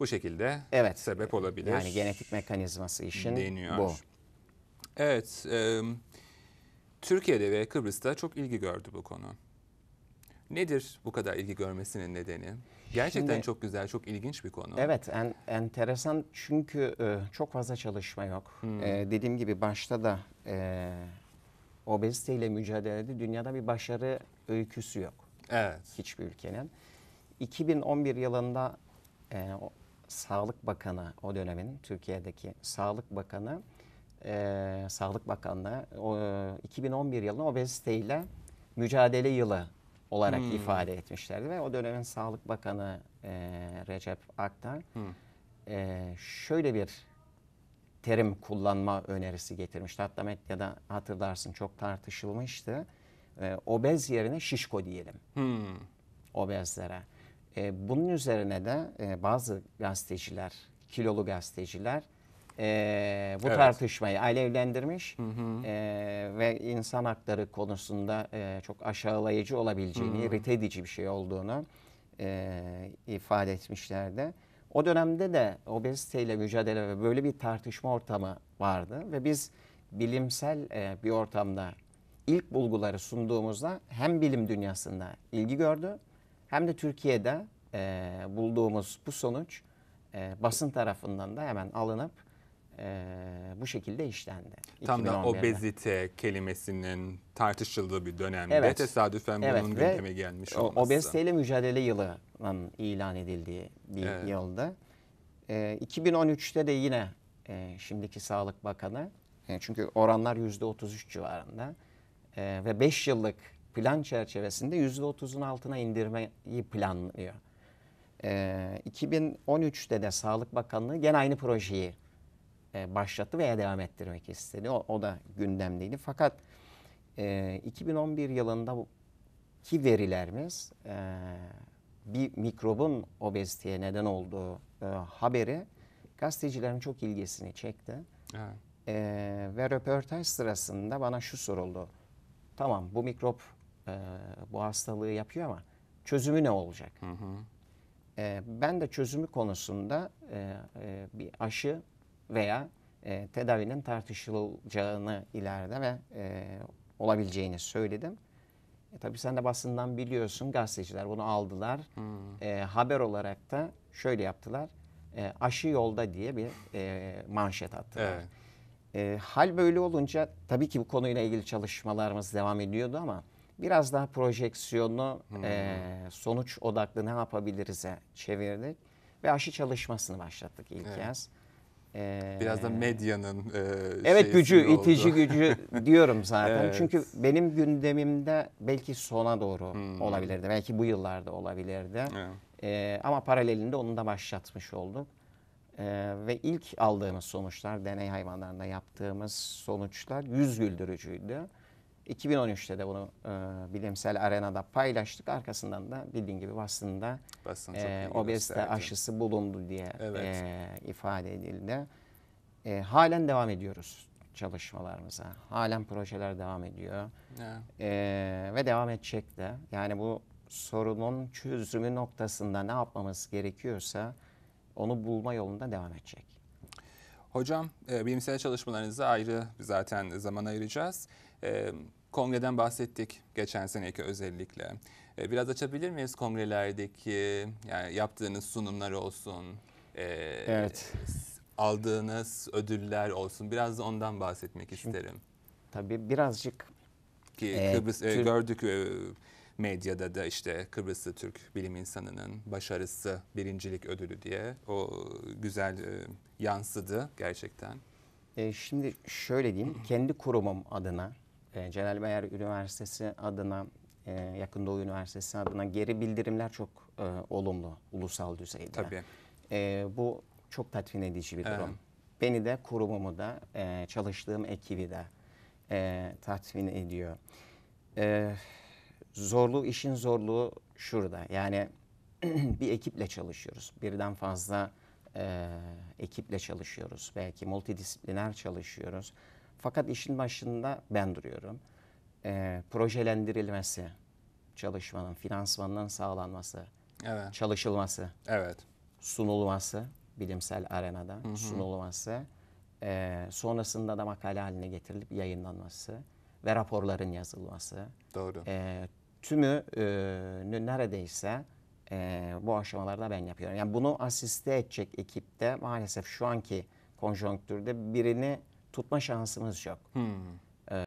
Bu şekilde evet. sebep olabilir. Yani genetik mekanizması işin deniyor. bu. Evet, e, Türkiye'de ve Kıbrıs'ta çok ilgi gördü bu konu. Nedir bu kadar ilgi görmesinin nedeni? Gerçekten Şimdi, çok güzel, çok ilginç bir konu. Evet, en, enteresan çünkü e, çok fazla çalışma yok. Hmm. E, dediğim gibi başta da e, obeziteyle mücadelede dünyada bir başarı öyküsü yok. Evet. Hiçbir ülkenin. 2011 yılında e, Sağlık Bakanı o dönemin Türkiye'deki Sağlık Bakanı e, Sağlık Bakanlığı o, e, 2011 yılını obeziteyle mücadele yılı olarak hmm. ifade etmişlerdi ve o dönemin Sağlık Bakanı e, Recep Aktar hmm. e, şöyle bir terim kullanma önerisi getirmişti. Hatta medyada hatırlarsın çok tartışılmıştı. E, obez yerine şişko diyelim. Hmm. Obezlere. E, bunun üzerine de e, bazı gazeteciler, kilolu gazeteciler e, bu evet. tartışmayı alevlendirmiş hı hı. E, ve insan hakları konusunda e, çok aşağılayıcı olabileceğini, hı edici bir şey olduğunu e, ifade etmişlerdi. O dönemde de obeziteyle mücadele ve böyle bir tartışma ortamı vardı ve biz bilimsel e, bir ortamda ilk bulguları sunduğumuzda hem bilim dünyasında ilgi gördü hem de Türkiye'de e, bulduğumuz bu sonuç e, basın tarafından da hemen alınıp e, bu şekilde işlendi. Tam da obezite kelimesinin tartışıldığı bir dönemde evet. tesadüfen evet. bunun Ve gündeme gelmiş olması. Obeziteyle mücadele yılının ilan edildiği bir evet. yılda. E, 2013'te de yine e, şimdiki Sağlık Bakanı, e, çünkü oranlar %33 civarında e, ve 5 yıllık plan çerçevesinde yüzde otuzun altına indirmeyi planlıyor. E, ee, 2013'te de Sağlık Bakanlığı gene aynı projeyi e, başlattı veya devam ettirmek istedi. O, o da gündemdeydi. Fakat e, 2011 yılında ki verilerimiz e, bir mikrobun obeziteye neden olduğu e, haberi gazetecilerin çok ilgisini çekti. Evet. E, ve röportaj sırasında bana şu soruldu. Tamam bu mikrop e, bu hastalığı yapıyor ama çözümü ne olacak? Hı hı. E, ben de çözümü konusunda e, e, bir aşı veya e, tedavinin tartışılacağını ileride ve e, olabileceğini söyledim. E, tabii sen de basından biliyorsun gazeteciler bunu aldılar. Hmm. E, haber olarak da şöyle yaptılar. E, aşı yolda diye bir e, manşet attılar. Evet. E, hal böyle olunca tabii ki bu konuyla ilgili çalışmalarımız devam ediyordu ama biraz daha projeksiyonu hmm. e, sonuç odaklı ne yapabiliriz'e çevirdik ve aşı çalışmasını başlattık ilk evet. yaz. Ee, biraz da medyanın e, Evet gücü, oldu. itici gücü diyorum zaten. evet. Çünkü benim gündemimde belki sona doğru hmm. olabilirdi. Belki bu yıllarda olabilirdi. Evet. Ee, ama paralelinde onu da başlatmış olduk. Ee, ve ilk aldığımız sonuçlar, deney hayvanlarında yaptığımız sonuçlar yüz güldürücüydü. 2013'te de bunu e, bilimsel arenada paylaştık. Arkasından da bildiğin gibi basında Basın e, obezite aşısı bulundu diye evet. e, ifade edildi. E, halen devam ediyoruz çalışmalarımıza. Halen projeler devam ediyor. E, ve devam edecek de. Yani bu sorunun çözümü noktasında ne yapmamız gerekiyorsa onu bulma yolunda devam edecek. Hocam e, bilimsel çalışmalarınızı ayrı zaten zaman ayıracağız. E, kongreden bahsettik geçen seneki özellikle. E, biraz açabilir miyiz kongrelerdeki yani yaptığınız sunumlar olsun, e, evet. aldığınız ödüller olsun biraz da ondan bahsetmek Şimdi, isterim. Tabii birazcık. Ki Kıbrıs e, Kıbrıs e, gördük e, medyada da işte Kıbrıslı Türk bilim insanının başarısı birincilik ödülü diye o güzel e, yansıdı gerçekten. E, şimdi şöyle diyeyim, kendi kurumum adına, e, Celal Bayar Üniversitesi adına, e, Yakın Doğu Üniversitesi adına geri bildirimler çok e, olumlu ulusal düzeyde. Tabii. E, bu çok tatmin edici bir durum. Evet. Beni de kurumumu da, e, çalıştığım ekibi de e, tatmin ediyor. Evet zorluğu, işin zorluğu şurada. Yani bir ekiple çalışıyoruz. Birden fazla e, ekiple çalışıyoruz. Belki multidisipliner çalışıyoruz. Fakat işin başında ben duruyorum. E, projelendirilmesi, çalışmanın, finansmanının sağlanması, evet. çalışılması, evet. sunulması, bilimsel arenada hı hı. sunulması, e, sonrasında da makale haline getirilip yayınlanması ve raporların yazılması, Doğru. E, tümü e, neredeyse e, bu aşamalarda ben yapıyorum. Yani bunu asiste edecek ekipte maalesef şu anki konjonktürde birini tutma şansımız yok. Hmm.